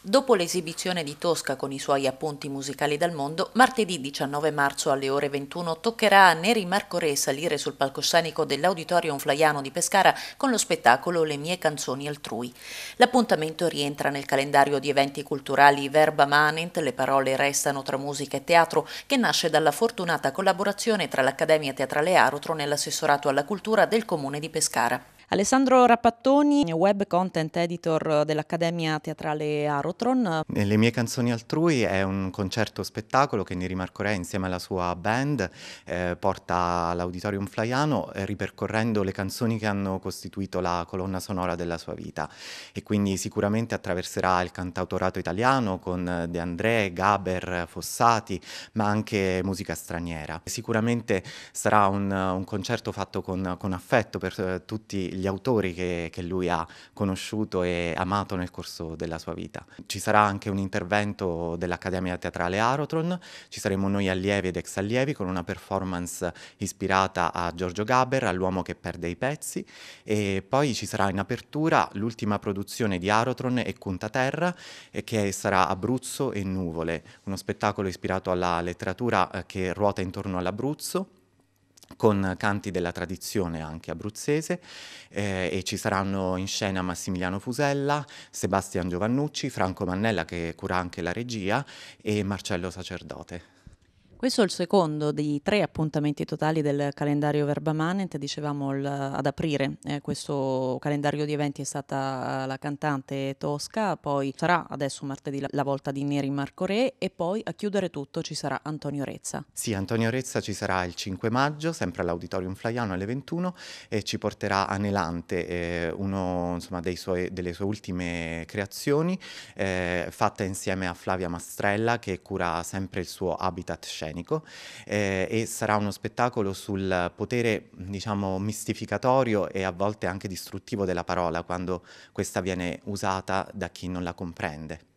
Dopo l'esibizione di Tosca con i suoi appunti musicali dal mondo, martedì 19 marzo alle ore 21 toccherà a Neri Marco Re salire sul palcoscenico dell'Auditorium Flaiano di Pescara con lo spettacolo Le mie canzoni altrui. L'appuntamento rientra nel calendario di eventi culturali Verba Manent, le parole restano tra musica e teatro, che nasce dalla fortunata collaborazione tra l'Accademia Teatrale Arutro nell'assessorato alla cultura del comune di Pescara. Alessandro Rappattoni, web content editor dell'Accademia Teatrale Arotron. Le mie canzoni altrui è un concerto spettacolo che Neri Marco Re insieme alla sua band eh, porta all'Auditorium Flaiano eh, ripercorrendo le canzoni che hanno costituito la colonna sonora della sua vita e quindi sicuramente attraverserà il cantautorato italiano con De André, Gaber, Fossati, ma anche musica straniera. Sicuramente sarà un, un concerto fatto con, con affetto per eh, tutti gli gli autori che, che, lui ha conosciuto e amato nel corso della sua vita. Ci sarà anche un intervento dell'Accademia Teatrale Arotron, ci saremo noi allievi ed ex allievi con una performance ispirata a Giorgio Gaber, all'uomo che perde i pezzi e poi ci sarà in apertura l'ultima produzione di Arotron e Cuntaterra eh, che sarà Abruzzo e Nuvole, uno spettacolo ispirato alla letteratura eh, che ruota intorno all'Abruzzo con canti della tradizione anche abruzzese eh, e ci saranno in scena Massimiliano Fusella, Sebastian Giovannucci, Franco Mannella che cura anche la regia e Marcello Sacerdote. Questo è il secondo dei tre appuntamenti totali del calendario Verbamanent, dicevamo il, ad aprire eh, questo calendario di eventi è stata la cantante Tosca, poi sarà adesso martedì la, la, volta di Neri Marco Re e poi a chiudere tutto ci sarà Antonio Rezza. Sì, Antonio Rezza ci sarà il 5 maggio, sempre all'Auditorium Flaiano alle 21 e ci porterà Anelante, eh, uno insomma, suoi, delle sue ultime creazioni, eh, fatta insieme a Flavia Mastrella che cura sempre il suo habitat scelto palcoscenico eh, e sarà uno spettacolo sul potere, diciamo, mistificatorio e a volte anche distruttivo della parola quando questa viene usata da chi non la comprende.